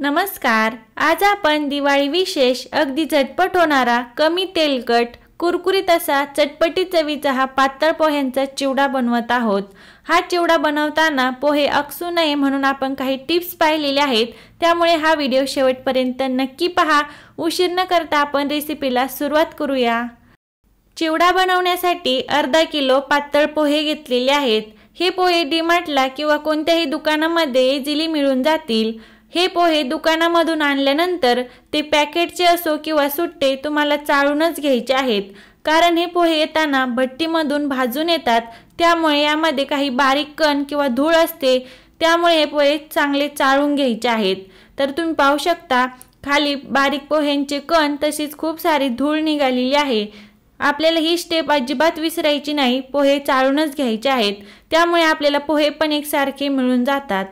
नमस्कार आज आपण दिवाळी विशेष अगदी झटपट होणारा कमी तेलकट कुरकुरीत असा चटपटी चवीचा हा पातळ पोह्यांचा चिवडा बनवत आहोत हा चिवडा बनवताना पोहे अक्सू नये म्हणून आपण काही टिप्स पाहिलेले आहेत त्यामुळे हा व्हिडिओ शेवटपर्यंत नक्की पहा उशीर न करता आपण रेसिपीला सुरुवात करूया चिवडा बनवण्यासाठी अर्धा किलो पातळ पोहे घेतलेले आहेत हे पोहे डीमार्टला किंवा कोणत्याही दुकानामध्ये इझिली मिळून जातील हे पोहे दुकानामधून आणल्यानंतर ते पॅकेटचे असो किंवा सुट्टे तुम्हाला चाळूनच घ्यायचे आहेत कारण हे पोहे येताना भट्टीमधून भाजून येतात त्यामुळे यामध्ये काही बारीक कण किंवा धूळ असते त्यामुळे हे पोहे चांगले चाळून घ्यायचे आहेत तर तुम्ही पाहू शकता खाली बारीक पोह्यांचे कण तशीच खूप सारी धूळ निघालेली आहे आपल्याला ही स्टेप अजिबात विसरायची नाही पोहे चाळूनच घ्यायचे आहेत त्यामुळे आपल्याला पोहे पण एकसारखे मिळून जातात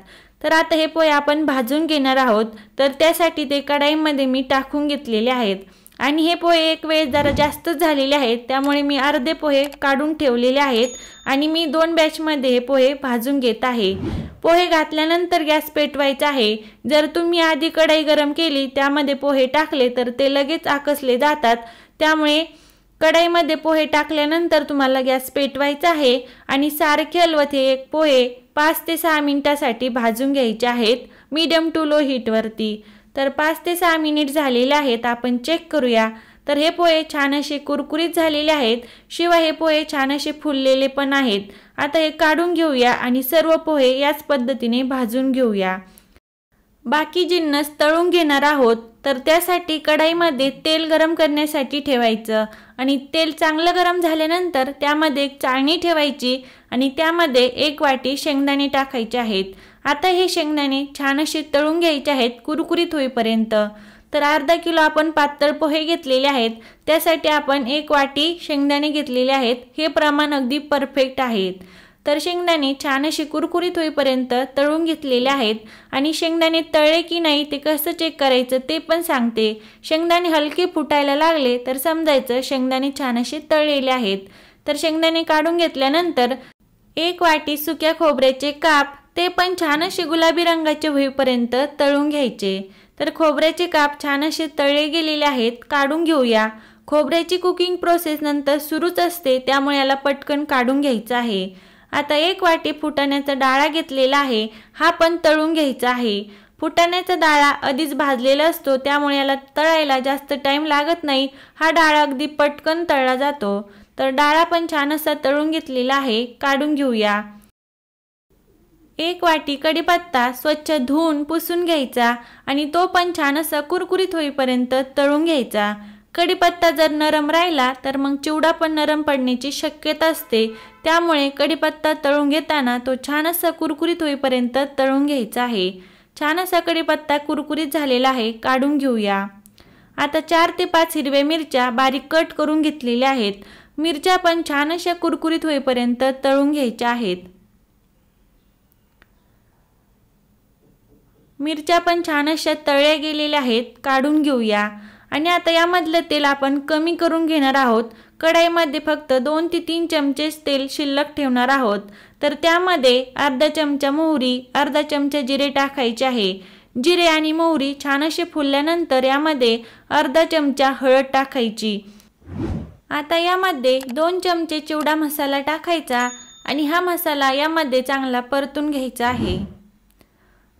तर आता हे पोहे आपण भाजून घेणार आहोत तर त्यासाठी ते कढाईमध्ये मी टाकून घेतलेले आहेत आणि हे पोहे एक वेळ जरा जास्तच झालेले आहेत त्यामुळे मी अर्धे पोहे काढून ठेवलेले आहेत आणि मी दोन बॅचमध्ये हे पोहे भाजून घेत आहे पोहे घातल्यानंतर गॅस पेटवायचा आहे जर तुम्ही आधी कढाई गरम केली त्यामध्ये पोहे टाकले तर ते लगेच आकसले जातात त्यामुळे कढईमध्ये पोहे टाकल्यानंतर तुम्हाला गॅस पेटवायचा आहे आणि सारखे हलवते एक पोहे पाच ते सहा मिनिटासाठी भाजून घ्यायचे आहेत मीडियम टू लो हीटवरती तर पाच ते सहा मिनिट झालेले आहेत आपण चेक करूया तर हे पोहे छान असे कुरकुरीत झालेले आहेत शिवाय हे पोहे छान असे फुललेले पण आहेत आता हे काढून घेऊया आणि सर्व पोहे याच पद्धतीने भाजून घेऊया बाकी जिन्नस तळून घेणार आहोत तर त्यासाठी कढाईमध्ये तेल गरम करण्यासाठी ठेवायचं आणि तेल चांगलं गरम झाल्यानंतर त्यामध्ये चाळणी ठेवायची आणि त्यामध्ये एक वाटी शेंगदाणे टाकायचे आहेत आता हे शेंगदाणे छान असे तळून घ्यायचे आहेत कुरकुरीत होईपर्यंत तर अर्धा किलो आपण पातळ पोहे घेतलेले आहेत त्यासाठी आपण एक वाटी शेंगदाणे घेतलेले आहेत हे प्रमाण अगदी परफेक्ट आहेत तर शेंगदाणे छान असे कुरकुरीत होईपर्यंत तळून घेतलेले आहेत आणि शेंगदाणे तळले की नाही ते कसं चेक करायचं ते पण सांगते शेंगदाणे हलके फुटायला लागले तर समजायचं शेंगदाणे छान असे तळलेले आहेत तर शेंगदाणे काढून घेतल्यानंतर एक वाटी सुक्या खोबऱ्याचे काप ते पण छान असे गुलाबी रंगाचे होईपर्यंत तळून घ्यायचे तर खोबऱ्याचे काप छान असे तळले गेलेले आहेत काढून घेऊया खोबऱ्याची कुकिंग प्रोसेस नंतर सुरूच असते त्यामुळे याला पटकन काढून घ्यायचं आहे आता एक वाटी फुटाण्याचा डाळा घेतलेला आहे हा पण तळून घ्यायचा आहे फुटाण्याचा डाळा आधीच भाजलेला असतो त्यामुळे याला तळायला जास्त टाईम लागत नाही हा डाळा अगदी पटकन तळला जातो तर डाळा पण छान असा तळून घेतलेला आहे काढून घेऊया एक वाटी कढीपत्ता स्वच्छ धुवून पुसून घ्यायचा आणि तो पण छान असा कुरकुरीत होईपर्यंत तळून घ्यायचा कडीपत्ता जर नरम राहिला तर मग चिवडा पण नरम पडण्याची शक्यता असते त्यामुळे कडीपत्ता तळून घेताना तो छान असा कुरकुरीत होईपर्यंत तळून घ्यायचा आहे छान असा कडीपत्ता कुरकुरीत झालेला आहे काढून घेऊया आता चार ते पाच हिरव्या मिरच्या बारीक कट करून घेतलेल्या आहेत मिरच्या पण छान अशा कुरकुरीत होईपर्यंत तळून घ्यायच्या आहेत मिरच्या पण छान अशा तळल्या गेलेल्या आहेत काढून घेऊया आणि आता यामधलं तेल आपण कमी करून घेणार आहोत कढाईमध्ये फक्त दोन ते तीन चमचेच तेल शिल्लक ठेवणार आहोत तर त्यामध्ये अर्धा चमचा मोहरी अर्धा चमचा जिरे टाकायचे आहे जिरे आणि मोहरी छान असे फुलल्यानंतर यामध्ये अर्धा चमचा हळद टाकायची आता यामध्ये दोन चमचे चिवडा मसाला टाकायचा आणि हा मसाला यामध्ये चांगला परतून घ्यायचा आहे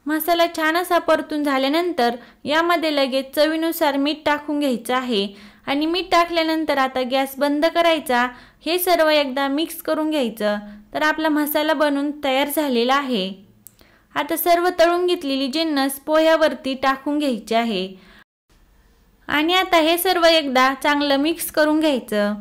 मसाला छान असा परतून झाल्यानंतर यामध्ये लगेच चवीनुसार मीठ टाकून घ्यायचं आहे आणि मीठ टाकल्यानंतर आता गॅस बंद करायचा हे सर्व एकदा मिक्स करून घ्यायचं तर आपला मसाला बनून तयार झालेला आहे आता सर्व तळून घेतलेली जिन्नस पोह्यावरती टाकून घ्यायची आहे आणि आता हे सर्व एकदा चांगलं मिक्स करून घ्यायचं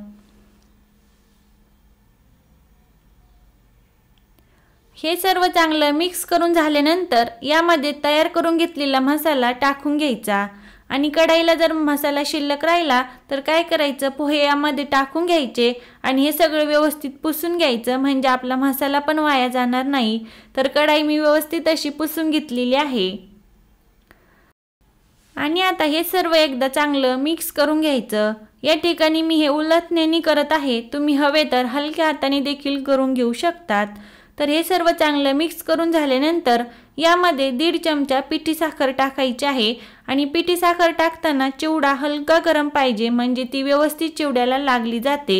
हे सर्व चांगलं मिक्स करून झाल्यानंतर यामध्ये तयार करून घेतलेला मसाला टाकून घ्यायचा आणि कढाईला जर मसाला शिल्लक राहिला तर काय करायचं पोहे यामध्ये टाकून घ्यायचे आणि हे सगळं व्यवस्थित पुसून घ्यायचं म्हणजे आपला मसाला पण वाया जाणार नाही तर कढाई मी व्यवस्थित अशी पुसून घेतलेली आहे आणि आता हे सर्व एकदा चांगलं मिक्स करून घ्यायचं या ठिकाणी मी हे उलथण्याने करत आहे तुम्ही हवे तर हलक्या हाताने देखील करून घेऊ शकतात तर हे सर्व चांगलं मिक्स करून झाल्यानंतर यामध्ये दीड चमचा पिठी साखर टाकायची आहे आणि पिठी साखर टाकताना चिवडा हलका गरम पाहिजे म्हणजे ती व्यवस्थित चिवड्याला लागली जाते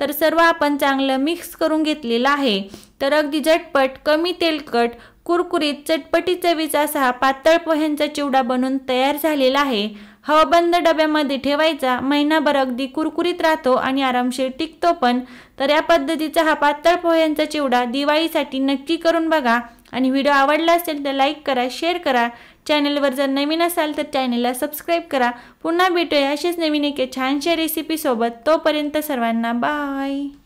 तर सर्व आपण चांगलं मिक्स करून घेतलेलं आहे तर अगदी झटपट कमी तेलकट कुरकुरीत चटपटी चवीचा असा पातळ पोह्यांचा चिवडा बनून तयार झालेला आहे हवाबंद डब्यामध्ये ठेवायचा महिनाभर अगदी कुरकुरीत राहतो आणि आरामशीर टिकतो पण तर या पद्धतीचा हा पातळ पोह्यांचा चिवडा दिवाळीसाठी नक्की करून बघा आणि व्हिडिओ आवडला असेल तर लाईक करा शेअर करा चॅनलवर जर नवीन असाल तर चॅनलला सबस्क्राईब करा पुन्हा भेटूया अशीच नवीन एके छानशा रेसिपीसोबत तोपर्यंत सर्वांना बाय